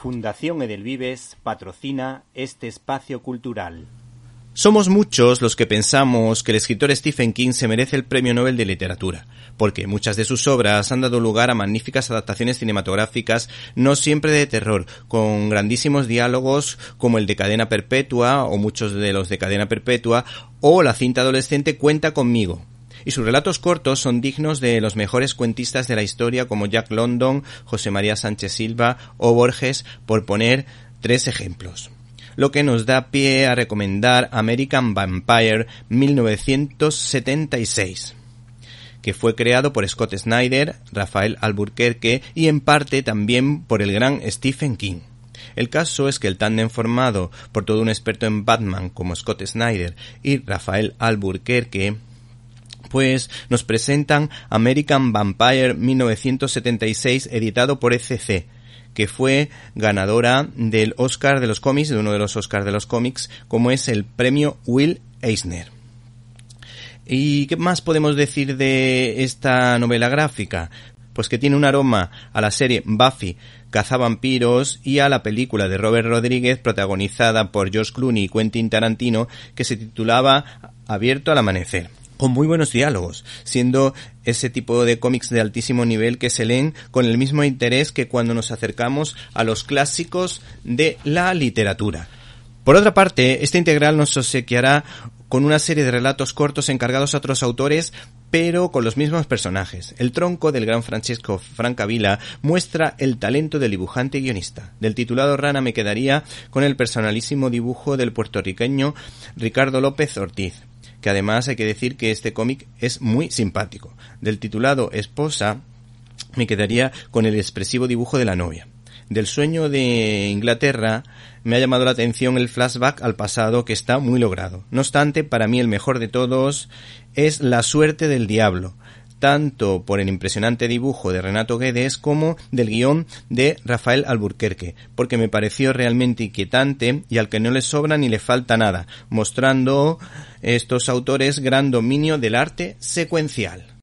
Fundación Edelvives patrocina este espacio cultural. Somos muchos los que pensamos que el escritor Stephen King se merece el Premio Nobel de Literatura, porque muchas de sus obras han dado lugar a magníficas adaptaciones cinematográficas, no siempre de terror, con grandísimos diálogos como el de Cadena Perpetua o muchos de los de Cadena Perpetua, o la cinta adolescente Cuenta conmigo, y sus relatos cortos son dignos de los mejores cuentistas de la historia como Jack London, José María Sánchez Silva o Borges, por poner tres ejemplos lo que nos da pie a recomendar American Vampire 1976, que fue creado por Scott Snyder, Rafael Alburquerque y en parte también por el gran Stephen King. El caso es que el tándem formado por todo un experto en Batman como Scott Snyder y Rafael Albuquerque pues nos presentan American Vampire 1976 editado por ECC que fue ganadora del Oscar de los cómics, de uno de los Oscars de los cómics, como es el premio Will Eisner. ¿Y qué más podemos decir de esta novela gráfica? Pues que tiene un aroma a la serie Buffy Cazavampiros y a la película de Robert Rodríguez protagonizada por George Clooney y Quentin Tarantino que se titulaba Abierto al amanecer con muy buenos diálogos, siendo ese tipo de cómics de altísimo nivel que se leen con el mismo interés que cuando nos acercamos a los clásicos de la literatura. Por otra parte, este integral nos obsequiará con una serie de relatos cortos encargados a otros autores, pero con los mismos personajes. El tronco del gran Francisco Francavila muestra el talento del dibujante y guionista. Del titulado Rana me quedaría con el personalísimo dibujo del puertorriqueño Ricardo López Ortiz, que además hay que decir que este cómic es muy simpático. Del titulado Esposa me quedaría con el expresivo dibujo de la novia. Del sueño de Inglaterra me ha llamado la atención el flashback al pasado que está muy logrado. No obstante, para mí el mejor de todos es La suerte del diablo, tanto por el impresionante dibujo de Renato Guedes como del guión de Rafael Alburquerque, porque me pareció realmente inquietante y al que no le sobra ni le falta nada, mostrando estos autores gran dominio del arte secuencial.